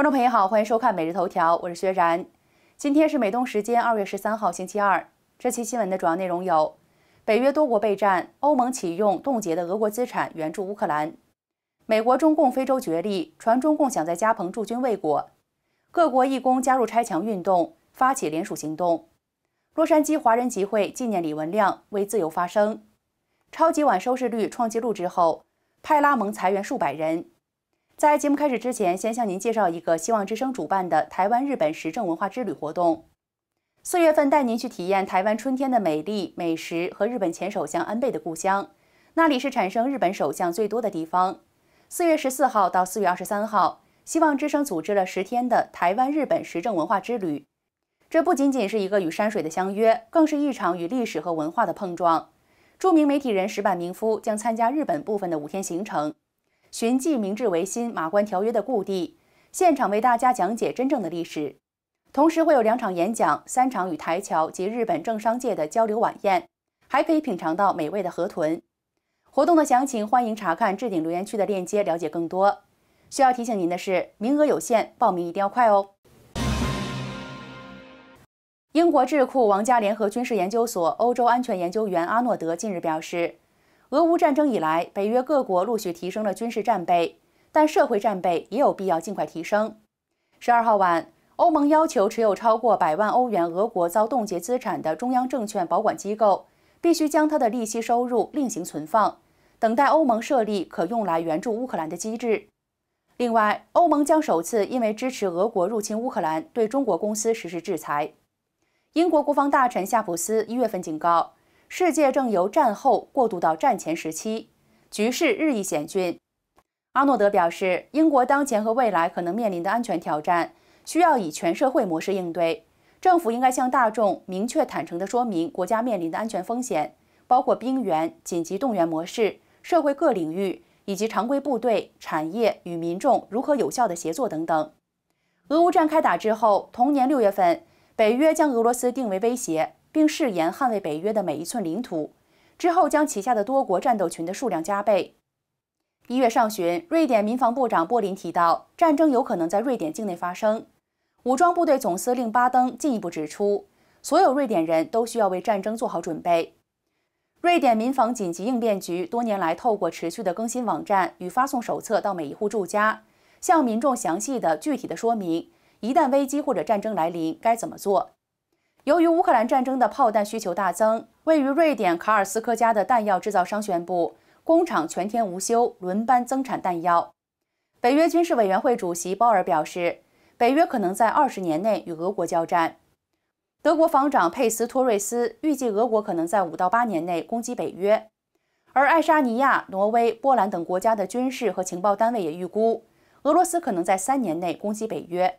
观众朋友好，欢迎收看《每日头条》，我是薛然。今天是美东时间二月十三号星期二。这期新闻的主要内容有：北约多国备战，欧盟启用冻结的俄国资产援助乌克兰；美国中共非洲角力，传中共想在加蓬驻军未果；各国义工加入拆墙运动，发起联署行动；洛杉矶华人集会纪念李文亮，为自由发声；超级碗收视率创纪录之后，派拉蒙裁员数百人。在节目开始之前，先向您介绍一个希望之声主办的台湾日本时政文化之旅活动。四月份带您去体验台湾春天的美丽美食和日本前首相安倍的故乡，那里是产生日本首相最多的地方。四月十四号到四月二十三号，希望之声组织了十天的台湾日本时政文化之旅。这不仅仅是一个与山水的相约，更是一场与历史和文化的碰撞。著名媒体人石坂明夫将参加日本部分的五天行程。寻迹明治维新《马关条约》的故地，现场为大家讲解真正的历史，同时会有两场演讲、三场与台侨及日本政商界的交流晚宴，还可以品尝到美味的河豚。活动的详情欢迎查看置顶留言区的链接，了解更多。需要提醒您的是，名额有限，报名一定要快哦。英国智库王家联合军事研究所欧洲安全研究员阿诺德近日表示。俄乌战争以来，北约各国陆续提升了军事战备，但社会战备也有必要尽快提升。十二号晚，欧盟要求持有超过百万欧元俄国遭冻结资产的中央证券保管机构，必须将它的利息收入另行存放，等待欧盟设立可用来援助乌克兰的机制。另外，欧盟将首次因为支持俄国入侵乌克兰对中国公司实施制裁。英国国防大臣夏普斯一月份警告。世界正由战后过渡到战前时期，局势日益险峻。阿诺德表示，英国当前和未来可能面临的安全挑战需要以全社会模式应对，政府应该向大众明确、坦诚的说明国家面临的安全风险，包括兵员紧急动员模式、社会各领域以及常规部队、产业与民众如何有效的协作等等。俄乌战开打之后，同年六月份，北约将俄罗斯定为威胁。并誓言捍卫北约的每一寸领土。之后，将旗下的多国战斗群的数量加倍。一月上旬，瑞典民防部长波林提到，战争有可能在瑞典境内发生。武装部队总司令巴登进一步指出，所有瑞典人都需要为战争做好准备。瑞典民防紧急应变局多年来透过持续的更新网站与发送手册到每一户住家，向民众详细的具体的说明，一旦危机或者战争来临该怎么做。由于乌克兰战争的炮弹需求大增，位于瑞典卡尔斯克加的弹药制造商宣布，工厂全天无休，轮班增产弹药。北约军事委员会主席鲍尔表示，北约可能在二十年内与俄国交战。德国防长佩斯托瑞斯预计，俄国可能在五到八年内攻击北约，而爱沙尼亚、挪威、波兰等国家的军事和情报单位也预估，俄罗斯可能在三年内攻击北约。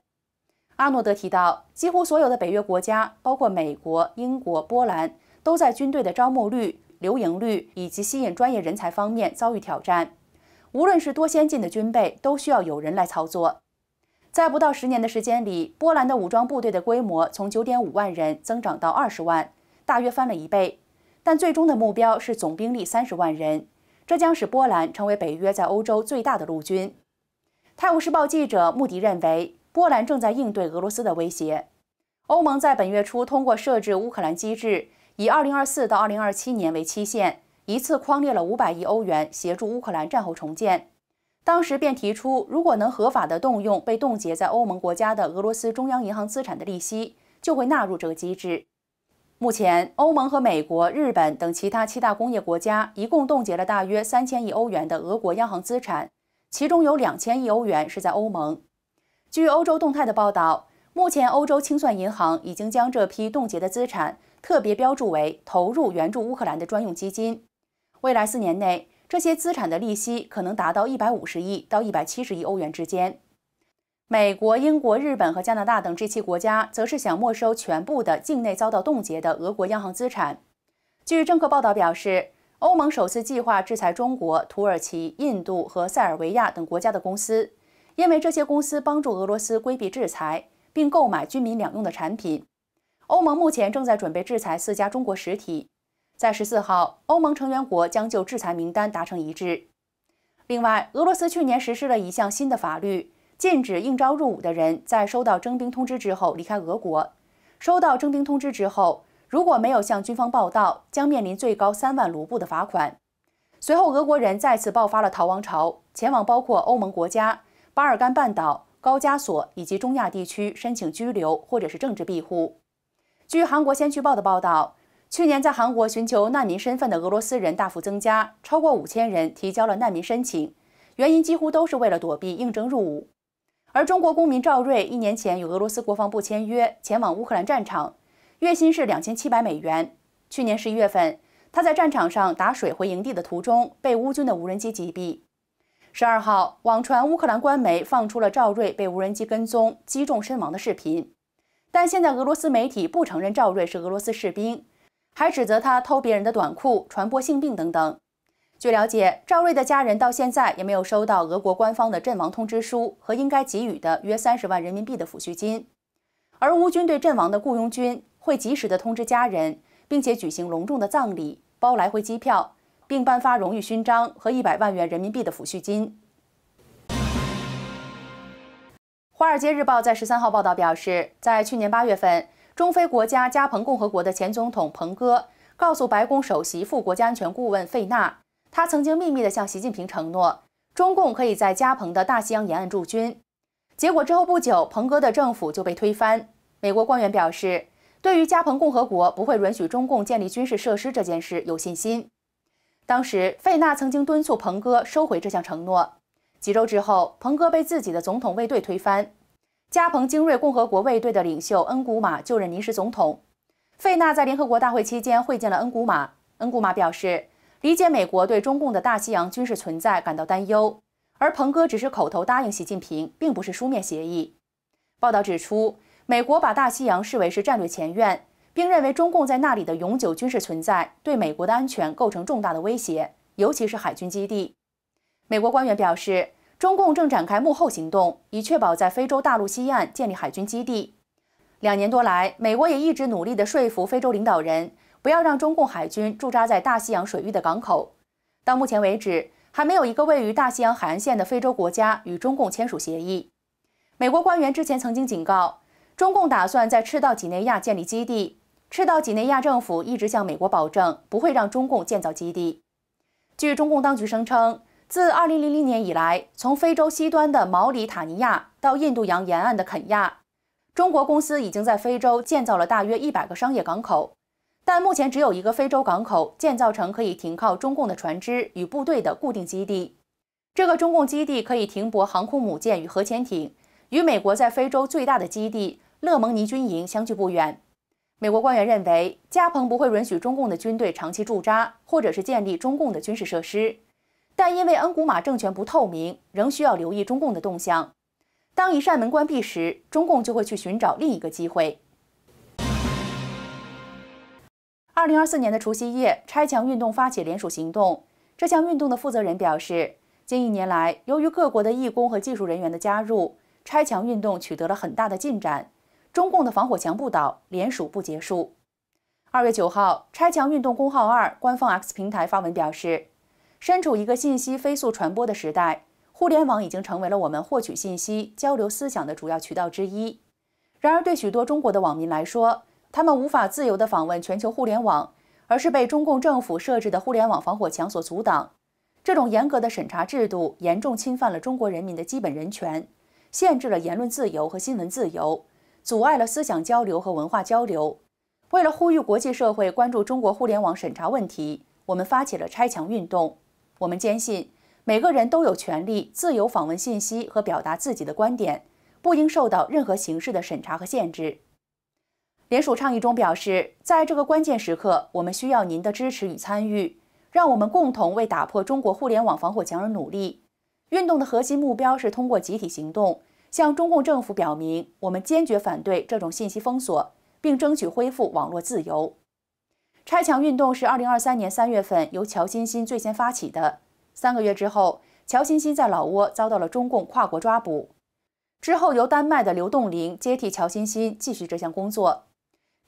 阿诺德提到，几乎所有的北约国家，包括美国、英国、波兰，都在军队的招募率、留营率以及吸引专业人才方面遭遇挑战。无论是多先进的军备，都需要有人来操作。在不到十年的时间里，波兰的武装部队的规模从9.5万人增长到20万，大约翻了一倍。但最终的目标是总兵力30万人，这将使波兰成为北约在欧洲最大的陆军。《泰晤士报》记者穆迪认为。波兰正在应对俄罗斯的威胁。欧盟在本月初通过设置乌克兰机制，以2024到2027年为期限，一次框列了500亿欧元协助乌克兰战后重建。当时便提出，如果能合法地动用被冻结在欧盟国家的俄罗斯中央银行资产的利息，就会纳入这个机制。目前，欧盟和美国、日本等其他七大工业国家一共冻结了大约3000亿欧元的俄国央行资产，其中有2000亿欧元是在欧盟。据欧洲动态的报道，目前欧洲清算银行已经将这批冻结的资产特别标注为投入援助乌克兰的专用基金。未来四年内，这些资产的利息可能达到一百五十亿到一百七十亿欧元之间。美国、英国、日本和加拿大等这些国家则是想没收全部的境内遭到冻结的俄国央行资产。据政客报道表示，欧盟首次计划制裁中国、土耳其、印度和塞尔维亚等国家的公司。因为这些公司帮助俄罗斯规避制裁，并购买军民两用的产品，欧盟目前正在准备制裁四家中国实体。在十四号，欧盟成员国将就制裁名单达成一致。另外，俄罗斯去年实施了一项新的法律，禁止应招入伍的人在收到征兵通知之后离开俄国。收到征兵通知之后，如果没有向军方报到，将面临最高三万卢布的罚款。随后，俄国人再次爆发了逃亡潮，前往包括欧盟国家。巴尔干半岛、高加索以及中亚地区申请居留或者是政治庇护。据韩国先驱报的报道，去年在韩国寻求难民身份的俄罗斯人大幅增加，超过五千人提交了难民申请，原因几乎都是为了躲避应征入伍。而中国公民赵瑞一年前与俄罗斯国防部签约，前往乌克兰战场，月薪是两千七百美元。去年十一月份，他在战场上打水回营地的途中，被乌军的无人机击毙。十二号，网传乌克兰官媒放出了赵瑞被无人机跟踪击中身亡的视频，但现在俄罗斯媒体不承认赵瑞是俄罗斯士兵，还指责他偷别人的短裤、传播性病等等。据了解，赵瑞的家人到现在也没有收到俄国官方的阵亡通知书和应该给予的约三十万人民币的抚恤金，而乌军对阵亡的雇佣军会及时的通知家人，并且举行隆重的葬礼，包来回机票。并颁发荣誉勋章和一百万元人民币的抚恤金。《华尔街日报》在十三号报道表示，在去年八月份，中非国家加蓬共和国的前总统彭哥告诉白宫首席副国家安全顾问费纳，他曾经秘密地向习近平承诺，中共可以在加蓬的大西洋沿岸驻军。结果之后不久，彭哥的政府就被推翻。美国官员表示，对于加蓬共和国不会允许中共建立军事设施这件事，有信心。当时，费纳曾经敦促彭哥收回这项承诺。几周之后，彭哥被自己的总统卫队推翻，加蓬精锐共和国卫队的领袖恩古马就任临时总统。费纳在联合国大会期间会见了恩古马，恩古马表示理解美国对中共的大西洋军事存在感到担忧，而彭哥只是口头答应习近平，并不是书面协议。报道指出，美国把大西洋视为是战略前院。并认为中共在那里的永久军事存在对美国的安全构成重大的威胁，尤其是海军基地。美国官员表示，中共正展开幕后行动，以确保在非洲大陆西岸建立海军基地。两年多来，美国也一直努力地说服非洲领导人不要让中共海军驻扎在大西洋水域的港口。到目前为止，还没有一个位于大西洋海岸线的非洲国家与中共签署协议。美国官员之前曾经警告，中共打算在赤道几内亚建立基地。赤道几内亚政府一直向美国保证不会让中共建造基地。据中共当局声称，自2000年以来，从非洲西端的毛里塔尼亚到印度洋沿岸的肯亚，中国公司已经在非洲建造了大约100个商业港口。但目前只有一个非洲港口建造成可以停靠中共的船只与部队的固定基地。这个中共基地可以停泊航空母舰与核潜艇，与美国在非洲最大的基地勒蒙尼军营相距不远。美国官员认为，加蓬不会允许中共的军队长期驻扎，或者是建立中共的军事设施。但因为恩古马政权不透明，仍需要留意中共的动向。当一扇门关闭时，中共就会去寻找另一个机会。二零二四年的除夕夜，拆墙运动发起联署行动。这项运动的负责人表示，近一年来，由于各国的义工和技术人员的加入，拆墙运动取得了很大的进展。中共的防火墙不倒，联署不结束。二月九号，拆墙运动公号二官方 X 平台发文表示，身处一个信息飞速传播的时代，互联网已经成为了我们获取信息、交流思想的主要渠道之一。然而，对许多中国的网民来说，他们无法自由地访问全球互联网，而是被中共政府设置的互联网防火墙所阻挡。这种严格的审查制度严重侵犯了中国人民的基本人权，限制了言论自由和新闻自由。阻碍了思想交流和文化交流。为了呼吁国际社会关注中国互联网审查问题，我们发起了拆墙运动。我们坚信，每个人都有权利自由访问信息和表达自己的观点，不应受到任何形式的审查和限制。联署倡议中表示，在这个关键时刻，我们需要您的支持与参与，让我们共同为打破中国互联网防火墙而努力。运动的核心目标是通过集体行动。向中共政府表明，我们坚决反对这种信息封锁，并争取恢复网络自由。拆墙运动是2023年3月份由乔欣欣最先发起的。三个月之后，乔欣欣在老挝遭到了中共跨国抓捕。之后，由丹麦的刘栋林接替乔欣欣继续这项工作。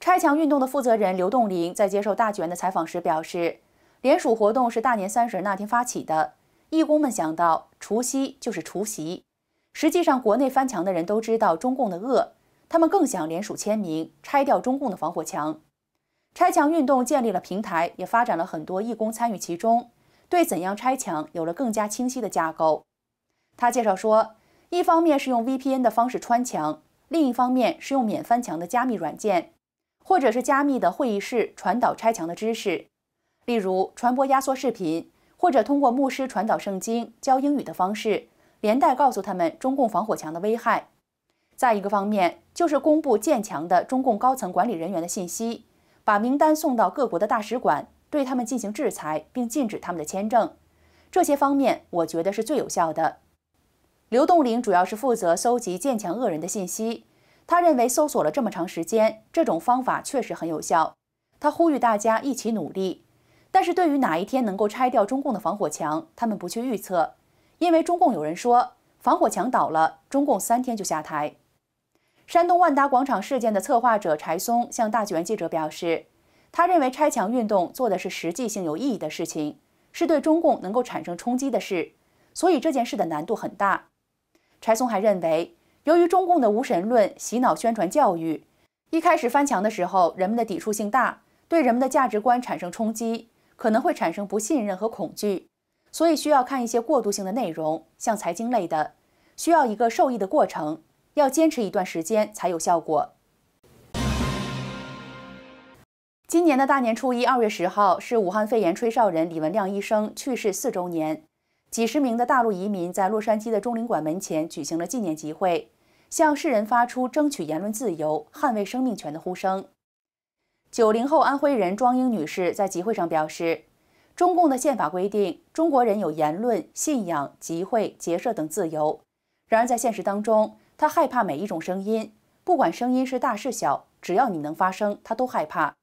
拆墙运动的负责人刘栋林在接受《大纪元》的采访时表示：“联署活动是大年三十那天发起的，义工们想到除夕就是除夕。”实际上，国内翻墙的人都知道中共的恶，他们更想联署签名，拆掉中共的防火墙。拆墙运动建立了平台，也发展了很多义工参与其中，对怎样拆墙有了更加清晰的架构。他介绍说，一方面是用 VPN 的方式穿墙，另一方面是用免翻墙的加密软件，或者是加密的会议室传导拆墙的知识，例如传播压缩视频，或者通过牧师传导圣经、教英语的方式。连带告诉他们中共防火墙的危害。再一个方面就是公布建墙的中共高层管理人员的信息，把名单送到各国的大使馆，对他们进行制裁，并禁止他们的签证。这些方面我觉得是最有效的。刘栋林主要是负责搜集建墙恶人的信息。他认为搜索了这么长时间，这种方法确实很有效。他呼吁大家一起努力。但是对于哪一天能够拆掉中共的防火墙，他们不去预测。因为中共有人说防火墙倒了，中共三天就下台。山东万达广场事件的策划者柴松向《大纪元》记者表示，他认为拆墙运动做的是实际性、有意义的事情，是对中共能够产生冲击的事，所以这件事的难度很大。柴松还认为，由于中共的无神论洗脑宣传教育，一开始翻墙的时候，人们的抵触性大，对人们的价值观产生冲击，可能会产生不信任和恐惧。所以需要看一些过渡性的内容，像财经类的，需要一个受益的过程，要坚持一段时间才有效果。今年的大年初一，二月十号是武汉肺炎吹哨人李文亮医生去世四周年，几十名的大陆移民在洛杉矶的中领馆门前举行了纪念集会，向世人发出争取言论自由、捍卫生命权的呼声。九零后安徽人庄英女士在集会上表示。中共的宪法规定，中国人有言论、信仰、集会、结社等自由。然而，在现实当中，他害怕每一种声音，不管声音是大是小，只要你能发声，他都害怕。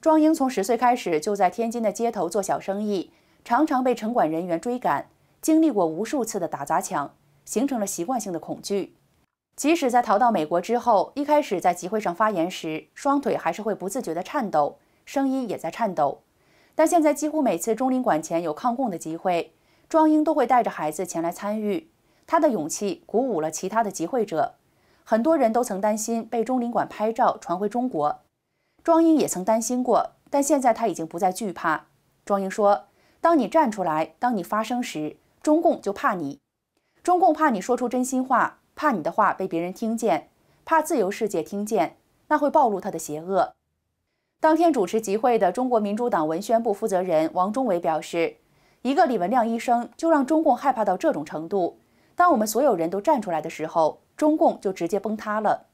庄英从十岁开始就在天津的街头做小生意，常常被城管人员追赶，经历过无数次的打砸抢，形成了习惯性的恐惧。即使在逃到美国之后，一开始在集会上发言时，双腿还是会不自觉地颤抖，声音也在颤抖。但现在几乎每次中领馆前有抗共的集会，庄英都会带着孩子前来参与。他的勇气鼓舞了其他的集会者。很多人都曾担心被中领馆拍照传回中国，庄英也曾担心过。但现在他已经不再惧怕。庄英说：“当你站出来，当你发声时，中共就怕你。中共怕你说出真心话，怕你的话被别人听见，怕自由世界听见，那会暴露他的邪恶。”当天主持集会的中国民主党文宣部负责人王中伟表示：“一个李文亮医生就让中共害怕到这种程度。当我们所有人都站出来的时候，中共就直接崩塌了。”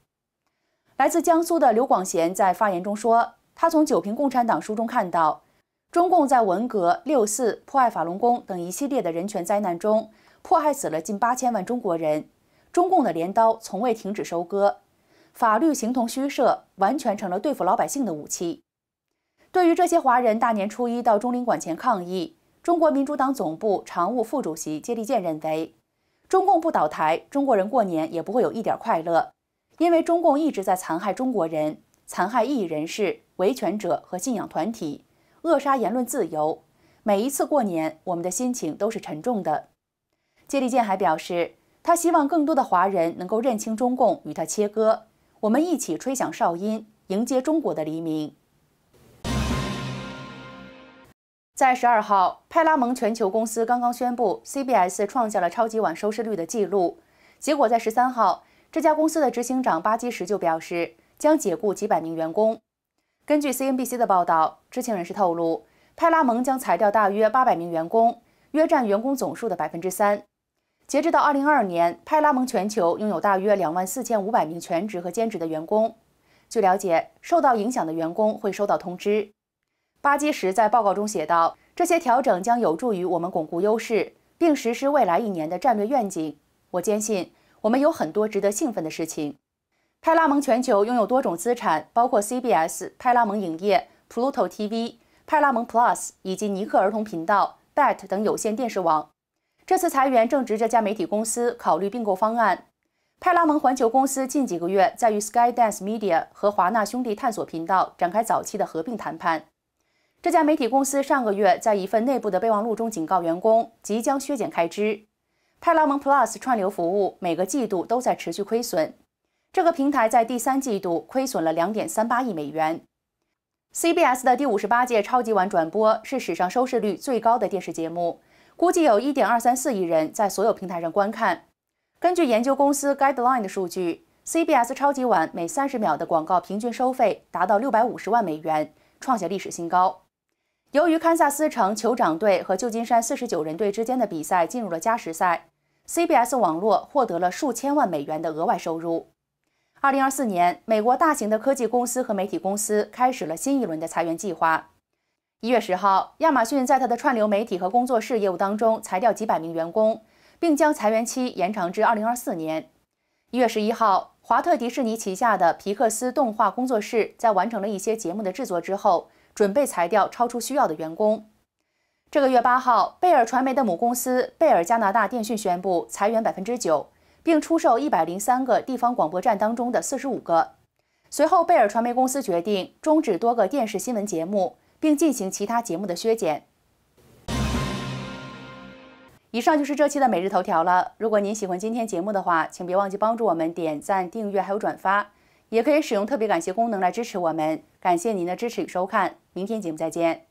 来自江苏的刘广贤在发言中说：“他从《九评共产党》书中看到，中共在文革、六四、迫害法轮功等一系列的人权灾难中，迫害死了近八千万中国人。中共的镰刀从未停止收割。”法律形同虚设，完全成了对付老百姓的武器。对于这些华人大年初一到中领馆前抗议，中国民主党总部常务副主席接力健认为，中共不倒台，中国人过年也不会有一点快乐，因为中共一直在残害中国人、残害异议人士、维权者和信仰团体，扼杀言论自由。每一次过年，我们的心情都是沉重的。接力健还表示，他希望更多的华人能够认清中共，与他切割。我们一起吹响哨音，迎接中国的黎明。在十二号，派拉蒙全球公司刚刚宣布，CBS 创下了超级碗收视率的记录。结果在十三号，这家公司的执行长巴基什就表示，将解雇几百名员工。根据 CNBC 的报道，知情人士透露，派拉蒙将裁掉大约八百名员工，约占员工总数的百分之三。截止到二零二二年，派拉蒙全球拥有大约两万四千五百名全职和兼职的员工。据了解，受到影响的员工会收到通知。巴基什在报告中写道：“这些调整将有助于我们巩固优势，并实施未来一年的战略愿景。我坚信，我们有很多值得兴奋的事情。”派拉蒙全球拥有多种资产，包括 CBS 派拉蒙影业、Pluto TV、派拉蒙 Plus 以及尼克儿童频道、b a t 等有线电视网。这次裁员正值这家媒体公司考虑并购方案。派拉蒙环球公司近几个月在与 Skydance Media 和华纳兄弟探索频道展开早期的合并谈判。这家媒体公司上个月在一份内部的备忘录中警告员工即将削减开支。派拉蒙 Plus 串流服务每个季度都在持续亏损，这个平台在第三季度亏损了2.38亿美元。CBS 的第五十八届超级碗转播是史上收视率最高的电视节目。估计有1.234亿人在所有平台上观看。根据研究公司 Guideline 的数据，CBS 超级碗每30秒的广告平均收费达到650万美元，创下历史新高。由于堪萨斯城酋长队和旧金山四十九人队之间的比赛进入了加时赛，CBS 网络获得了数千万美元的额外收入。2024年，美国大型的科技公司和媒体公司开始了新一轮的裁员计划。一月十号，亚马逊在他的串流媒体和工作室业务当中裁掉几百名员工，并将裁员期延长至二零二四年。一月十一号，华特迪士尼旗下的皮克斯动画工作室在完成了一些节目的制作之后，准备裁掉超出需要的员工。这个月八号，贝尔传媒的母公司贝尔加拿大电讯宣布裁员百分之九，并出售一百零三个地方广播站当中的四十五个。随后，贝尔传媒公司决定终止多个电视新闻节目。并进行其他节目的削减。以上就是这期的每日头条了。如果您喜欢今天节目的话，请别忘记帮助我们点赞、订阅还有转发，也可以使用特别感谢功能来支持我们。感谢您的支持与收看，明天节目再见。